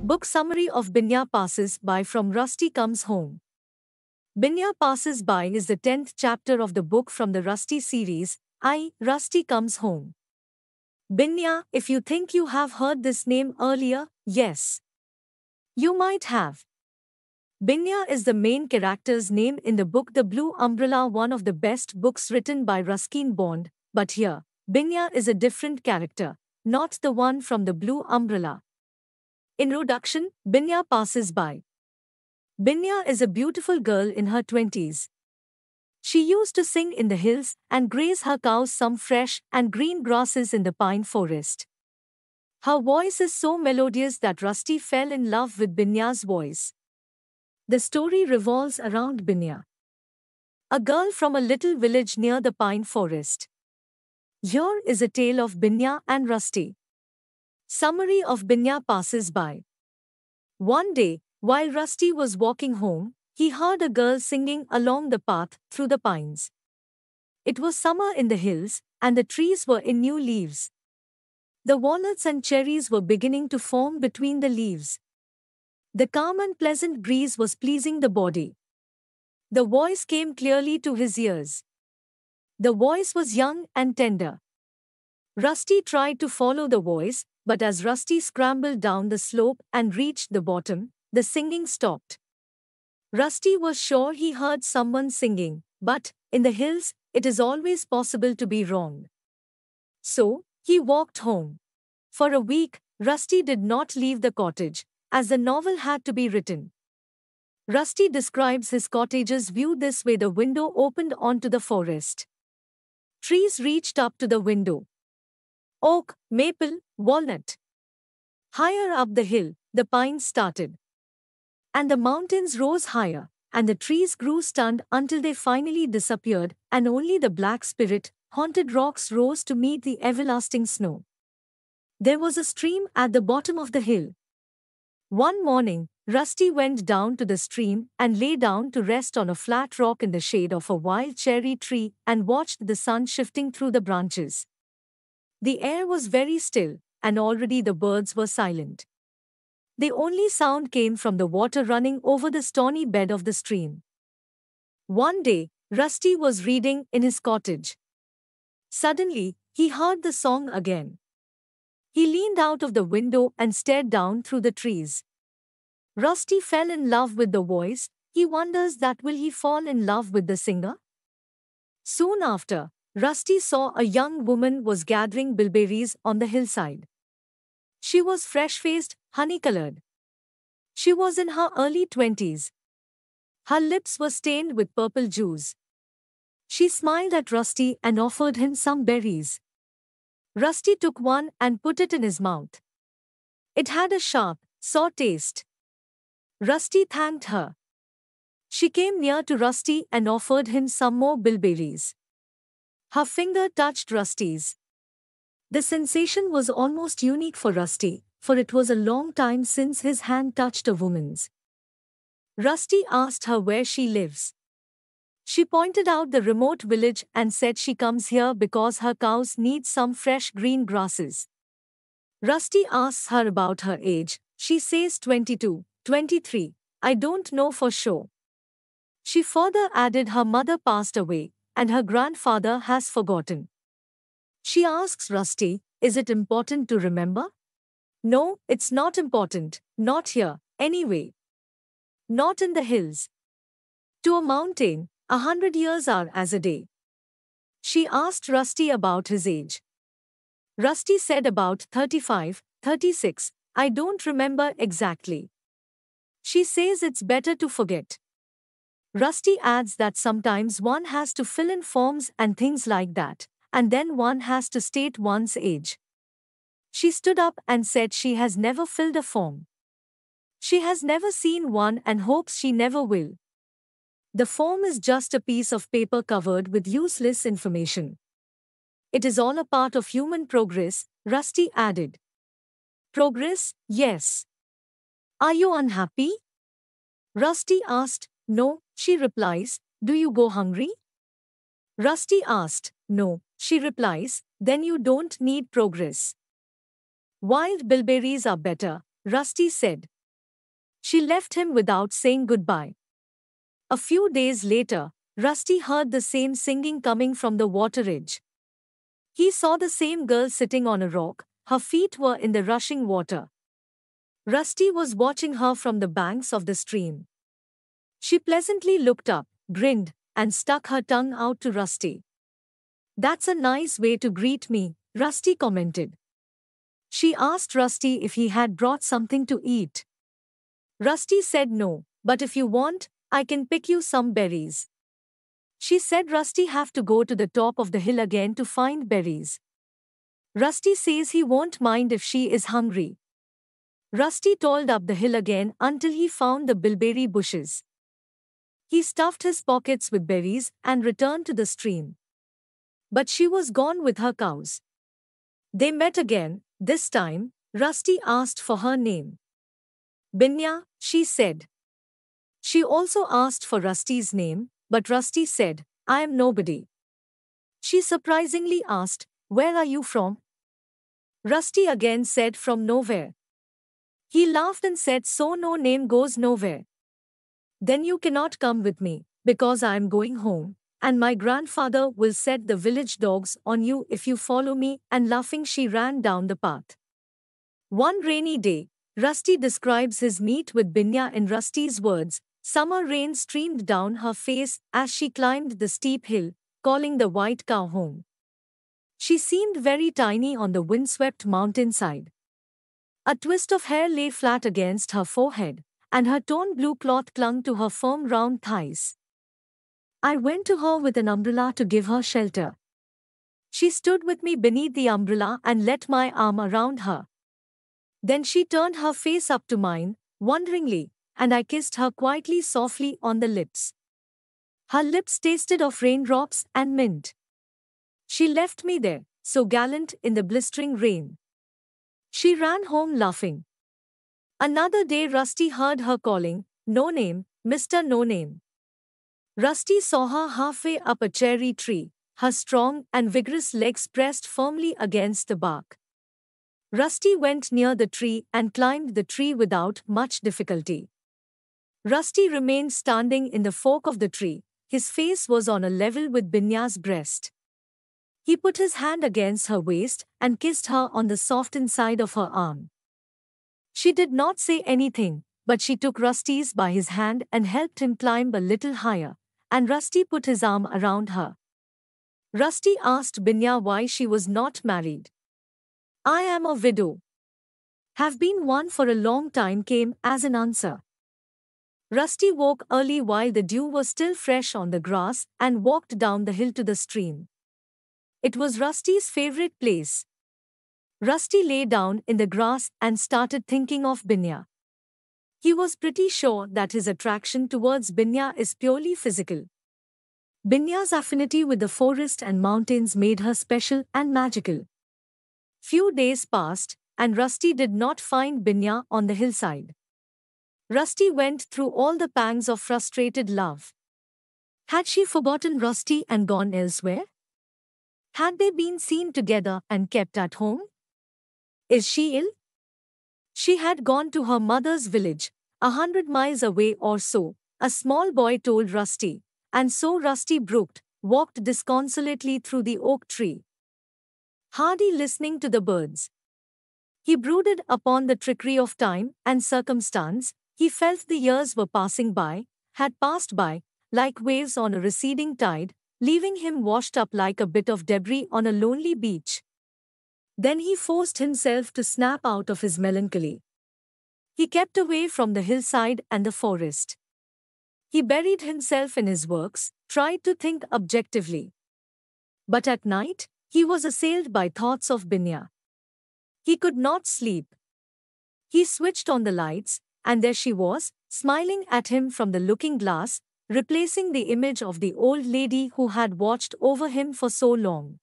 Book summary of Binya Passes by From Rusty Comes Home. Binya Passes By is the 10th chapter of the book from the Rusty series, I, Rusty Comes Home. Binya, if you think you have heard this name earlier, yes. You might have. Binya is the main character's name in the book The Blue Umbrella, one of the best books written by Ruskin Bond, but here, Binya is a different character, not the one from the blue umbrella. In Introduction Binya passes by. Binya is a beautiful girl in her 20s. She used to sing in the hills and graze her cows some fresh and green grasses in the pine forest. Her voice is so melodious that Rusty fell in love with Binya's voice. The story revolves around Binya, a girl from a little village near the pine forest. Here is a tale of Binya and Rusty. Summary of Binya passes by. One day, while Rusty was walking home, he heard a girl singing along the path through the pines. It was summer in the hills, and the trees were in new leaves. The walnuts and cherries were beginning to form between the leaves. The calm and pleasant breeze was pleasing the body. The voice came clearly to his ears. The voice was young and tender. Rusty tried to follow the voice, but as Rusty scrambled down the slope and reached the bottom, the singing stopped. Rusty was sure he heard someone singing, but, in the hills, it is always possible to be wrong. So, he walked home. For a week, Rusty did not leave the cottage, as the novel had to be written. Rusty describes his cottage's view this way the window opened onto the forest. Trees reached up to the window. Oak, maple, walnut. Higher up the hill, the pines started. And the mountains rose higher, and the trees grew stunned until they finally disappeared, and only the black spirit, haunted rocks rose to meet the everlasting snow. There was a stream at the bottom of the hill. One morning, Rusty went down to the stream and lay down to rest on a flat rock in the shade of a wild cherry tree and watched the sun shifting through the branches. The air was very still, and already the birds were silent. The only sound came from the water running over the stony bed of the stream. One day, Rusty was reading in his cottage. Suddenly, he heard the song again. He leaned out of the window and stared down through the trees. Rusty fell in love with the voice, he wonders that will he fall in love with the singer? Soon after, Rusty saw a young woman was gathering bilberries on the hillside. She was fresh-faced, honey-colored. She was in her early twenties. Her lips were stained with purple juice. She smiled at Rusty and offered him some berries. Rusty took one and put it in his mouth. It had a sharp, sour taste. Rusty thanked her. She came near to Rusty and offered him some more bilberries. Her finger touched Rusty's. The sensation was almost unique for Rusty, for it was a long time since his hand touched a woman's. Rusty asked her where she lives. She pointed out the remote village and said she comes here because her cows need some fresh green grasses. Rusty asks her about her age, she says 22, 23. I don't know for sure. She further added her mother passed away, and her grandfather has forgotten. She asks Rusty, Is it important to remember? No, it's not important, not here, anyway. Not in the hills. To a mountain, a hundred years are as a day. She asked Rusty about his age. Rusty said about 35, 36, I don't remember exactly. She says it's better to forget. Rusty adds that sometimes one has to fill in forms and things like that, and then one has to state one's age. She stood up and said she has never filled a form. She has never seen one and hopes she never will. The form is just a piece of paper covered with useless information. It is all a part of human progress, Rusty added. Progress, yes. Are you unhappy? Rusty asked. No, she replies. Do you go hungry? Rusty asked. No, she replies. Then you don't need progress. Wild bilberries are better, Rusty said. She left him without saying goodbye. A few days later, Rusty heard the same singing coming from the water edge. He saw the same girl sitting on a rock, her feet were in the rushing water, Rusty was watching her from the banks of the stream. She pleasantly looked up, grinned, and stuck her tongue out to Rusty. That's a nice way to greet me, Rusty commented. She asked Rusty if he had brought something to eat. Rusty said no, but if you want, I can pick you some berries. She said Rusty have to go to the top of the hill again to find berries. Rusty says he won't mind if she is hungry, Rusty toiled up the hill again until he found the bilberry bushes. He stuffed his pockets with berries and returned to the stream. But she was gone with her cows. They met again, this time, Rusty asked for her name. Binya, she said. She also asked for Rusty's name, but Rusty said, I am nobody. She surprisingly asked, Where are you from? Rusty again said, From nowhere. He laughed and said, So no name goes nowhere. Then you cannot come with me, because I am going home, and my grandfather will set the village dogs on you if you follow me, and laughing she ran down the path. One rainy day, Rusty describes his meet with Binya in Rusty's words, summer rain streamed down her face as she climbed the steep hill, calling the white cow home. She seemed very tiny on the windswept mountainside. A twist of hair lay flat against her forehead, and her torn blue cloth clung to her firm round thighs. I went to her with an umbrella to give her shelter. She stood with me beneath the umbrella and let my arm around her. Then she turned her face up to mine, wonderingly, and I kissed her quietly softly on the lips. Her lips tasted of raindrops and mint. She left me there, so gallant in the blistering rain. She ran home laughing. Another day Rusty heard her calling, No Name, Mr. No Name. Rusty saw her halfway up a cherry tree, her strong and vigorous legs pressed firmly against the bark. Rusty went near the tree and climbed the tree without much difficulty. Rusty remained standing in the fork of the tree, his face was on a level with Binya's breast. He put his hand against her waist and kissed her on the soft inside of her arm. She did not say anything, but she took Rusty's by his hand and helped him climb a little higher, and Rusty put his arm around her. Rusty asked Binya why she was not married. I am a widow. Have been one for a long time came as an answer. Rusty woke early while the dew was still fresh on the grass and walked down the hill to the stream. It was Rusty's favorite place. Rusty lay down in the grass and started thinking of Binya. He was pretty sure that his attraction towards Binya is purely physical. Binya's affinity with the forest and mountains made her special and magical. Few days passed, and Rusty did not find Binya on the hillside. Rusty went through all the pangs of frustrated love. Had she forgotten Rusty and gone elsewhere? Had they been seen together and kept at home? Is she ill? She had gone to her mother's village, a hundred miles away or so, a small boy told Rusty, and so Rusty Brooked walked disconsolately through the oak tree. Hardy listening to the birds. He brooded upon the trickery of time and circumstance, he felt the years were passing by, had passed by, like waves on a receding tide, leaving him washed up like a bit of debris on a lonely beach. Then he forced himself to snap out of his melancholy. He kept away from the hillside and the forest. He buried himself in his works, tried to think objectively. But at night, he was assailed by thoughts of Binya. He could not sleep. He switched on the lights, and there she was, smiling at him from the looking glass, replacing the image of the old lady who had watched over him for so long.